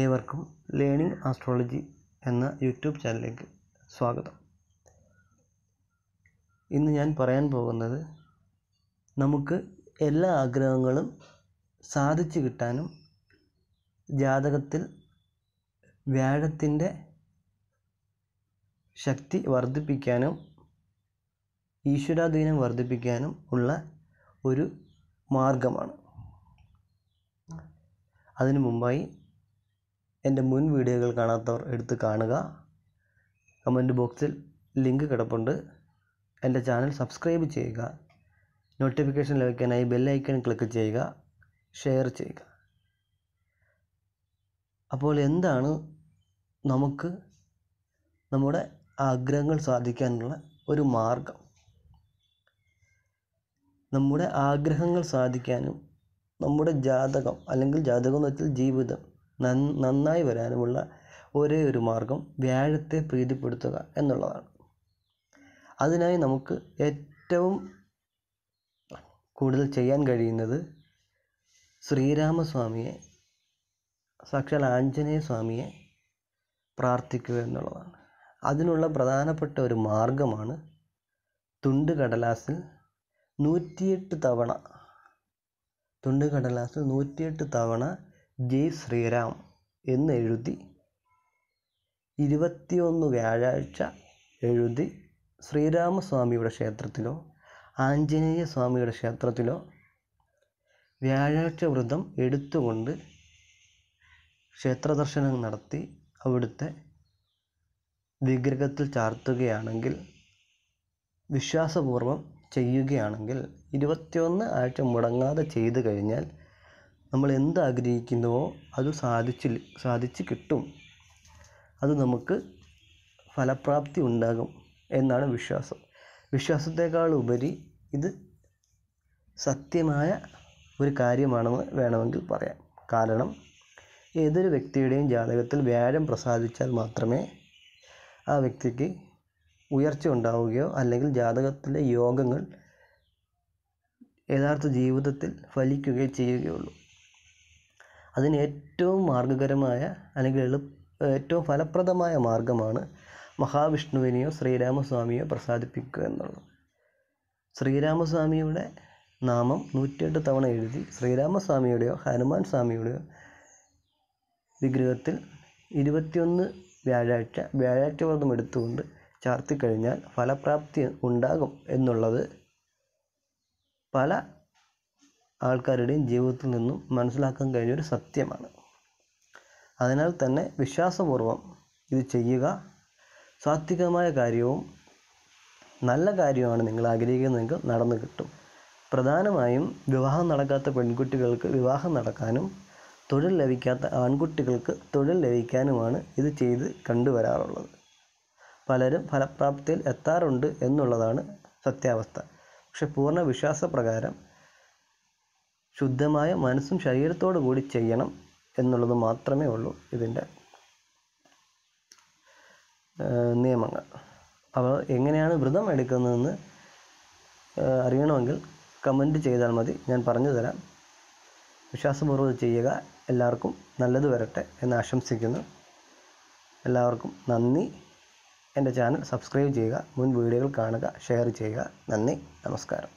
ഏവർക്കും learning astrology എന്ന YouTube ചാനലിലേക്ക് സ്വാഗതം ഇന്ന് ഞാൻ പറയാൻ പോകുന്നത് നമുക്ക് എല്ലാ ആഗ്രഹങ്ങളും സാധിച്ചു കിട്ടാനും ജാതകത്തിൽ വ്യാഴത്തിൻ്റെ ശക്തി വർദ്ധിപ്പിക്കാനും ഈശ്വരാധീനം വർദ്ധിപ്പിക്കാനും ഉള്ള ഒരു മാർഗമാണ് അതിനു മുമ്പായി എൻ്റെ മുൻ വീഡിയോകൾ കാണാത്തവർ എടുത്ത് കാണുക കമൻറ്റ് ബോക്സിൽ ലിങ്ക് കിടപ്പുണ്ട് എൻ്റെ ചാനൽ സബ്സ്ക്രൈബ് ചെയ്യുക നോട്ടിഫിക്കേഷൻ ലഭിക്കാനായി ബെല്ലൈക്കൺ ക്ലിക്ക് ചെയ്യുക ഷെയർ ചെയ്യുക അപ്പോൾ എന്താണ് നമുക്ക് നമ്മുടെ ആഗ്രഹങ്ങൾ സാധിക്കാനുള്ള ഒരു മാർഗം നമ്മുടെ ആഗ്രഹങ്ങൾ സാധിക്കാനും നമ്മുടെ ജാതകം അല്ലെങ്കിൽ ജാതകം എന്ന് വെച്ചാൽ ജീവിതം നന്നായി വരാനുമുള്ള ഒരേ ഒരു മാർഗം വ്യാഴത്തെ പ്രീതിപ്പെടുത്തുക എന്നുള്ളതാണ് അതിനായി നമുക്ക് ഏറ്റവും കൂടുതൽ ചെയ്യാൻ കഴിയുന്നത് ശ്രീരാമസ്വാമിയെ സാക്ഷാൽ ആഞ്ജനേയ സ്വാമിയെ പ്രാർത്ഥിക്കുക എന്നുള്ളതാണ് അതിനുള്ള പ്രധാനപ്പെട്ട ഒരു മാർഗമാണ് തുണ്ട് കടലാസിൽ നൂറ്റിയെട്ട് തവണ തുണ്ട് കടലാസിൽ നൂറ്റിയെട്ട് തവണ ജയ് ശ്രീറാം എന്നെഴുതി ഇരുപത്തിയൊന്ന് വ്യാഴാഴ്ച എഴുതി ശ്രീരാമസ്വാമിയുടെ ക്ഷേത്രത്തിലോ ആഞ്ജനേയ സ്വാമിയുടെ ക്ഷേത്രത്തിലോ വ്യാഴാഴ്ച വ്രതം എടുത്തുകൊണ്ട് ക്ഷേത്രദർശനം നടത്തി അവിടുത്തെ വിഗ്രഹത്തിൽ ചാർത്തുകയാണെങ്കിൽ വിശ്വാസപൂർവം ചെയ്യുകയാണെങ്കിൽ ഇരുപത്തിയൊന്ന് ആഴ്ച മുടങ്ങാതെ ചെയ്തു കഴിഞ്ഞാൽ നമ്മൾ എന്ത് ആഗ്രഹിക്കുന്നുവോ അത് സാധിച്ച് സാധിച്ച് കിട്ടും അത് നമുക്ക് ഫലപ്രാപ്തി ഉണ്ടാകും എന്നാണ് വിശ്വാസം വിശ്വാസത്തെക്കാൾ ഉപരി ഇത് സത്യമായ ഒരു കാര്യമാണെന്ന് വേണമെങ്കിൽ പറയാം കാരണം ഏതൊരു വ്യക്തിയുടെയും ജാതകത്തിൽ വ്യാഴം പ്രസാദിച്ചാൽ മാത്രമേ ആ വ്യക്തിക്ക് ഉയർച്ച ഉണ്ടാവുകയോ അല്ലെങ്കിൽ ജാതകത്തിലെ യോഗങ്ങൾ യഥാർത്ഥ ജീവിതത്തിൽ ഫലിക്കുകയോ ചെയ്യുകയുള്ളൂ അതിന് ഏറ്റവും മാർഗ്ഗകരമായ അല്ലെങ്കിൽ ഏറ്റവും ഫലപ്രദമായ മാർഗ്ഗമാണ് മഹാവിഷ്ണുവിനെയോ ശ്രീരാമസ്വാമിയോ പ്രസാദിപ്പിക്കുക എന്നുള്ളത് ശ്രീരാമസ്വാമിയുടെ നാമം നൂറ്റിയെട്ട് തവണ എഴുതി ശ്രീരാമസ്വാമിയുടെയോ ഹനുമാൻ സ്വാമിയുടെയോ വിഗ്രഹത്തിൽ ഇരുപത്തിയൊന്ന് വ്യാഴാഴ്ച വ്യാഴാഴ്ച വ്രതം എടുത്തുകൊണ്ട് ചാർത്തിക്കഴിഞ്ഞാൽ ഫലപ്രാപ്തി ഉണ്ടാകും എന്നുള്ളത് പല ആൾക്കാരുടെയും ജീവിതത്തിൽ നിന്നും മനസ്സിലാക്കാൻ കഴിഞ്ഞ ഒരു സത്യമാണ് അതിനാൽ തന്നെ വിശ്വാസപൂർവം ഇത് ചെയ്യുക സാത്വികമായ കാര്യവും നല്ല കാര്യമാണ് നിങ്ങൾ ആഗ്രഹിക്കുന്നതെങ്കിൽ നടന്നു കിട്ടും പ്രധാനമായും വിവാഹം നടക്കാത്ത പെൺകുട്ടികൾക്ക് വിവാഹം നടക്കാനും തൊഴിൽ ലഭിക്കാത്ത ആൺകുട്ടികൾക്ക് തൊഴിൽ ലഭിക്കാനുമാണ് ഇത് ചെയ്ത് കണ്ടുവരാറുള്ളത് പലരും ഫലപ്രാപ്തിയിൽ എത്താറുണ്ട് എന്നുള്ളതാണ് സത്യാവസ്ഥ പക്ഷെ പൂർണ്ണ വിശ്വാസപ്രകാരം ശുദ്ധമായ മനസ്സും ശരീരത്തോടു കൂടി ചെയ്യണം എന്നുള്ളത് മാത്രമേ ഉള്ളൂ ഇതിൻ്റെ നിയമങ്ങൾ അപ്പോൾ എങ്ങനെയാണ് വ്രതം എടുക്കുന്നതെന്ന് അറിയണമെങ്കിൽ കമൻറ്റ് ചെയ്താൽ മതി ഞാൻ പറഞ്ഞു തരാം വിശ്വാസപൂർവ്വം ചെയ്യുക എല്ലാവർക്കും നല്ലത് വരട്ടെ എന്ന് ആശംസിക്കുന്നു എല്ലാവർക്കും നന്ദി എൻ്റെ ചാനൽ സബ്സ്ക്രൈബ് ചെയ്യുക മുൻ വീഡിയോകൾ കാണുക ഷെയർ ചെയ്യുക നന്ദി നമസ്കാരം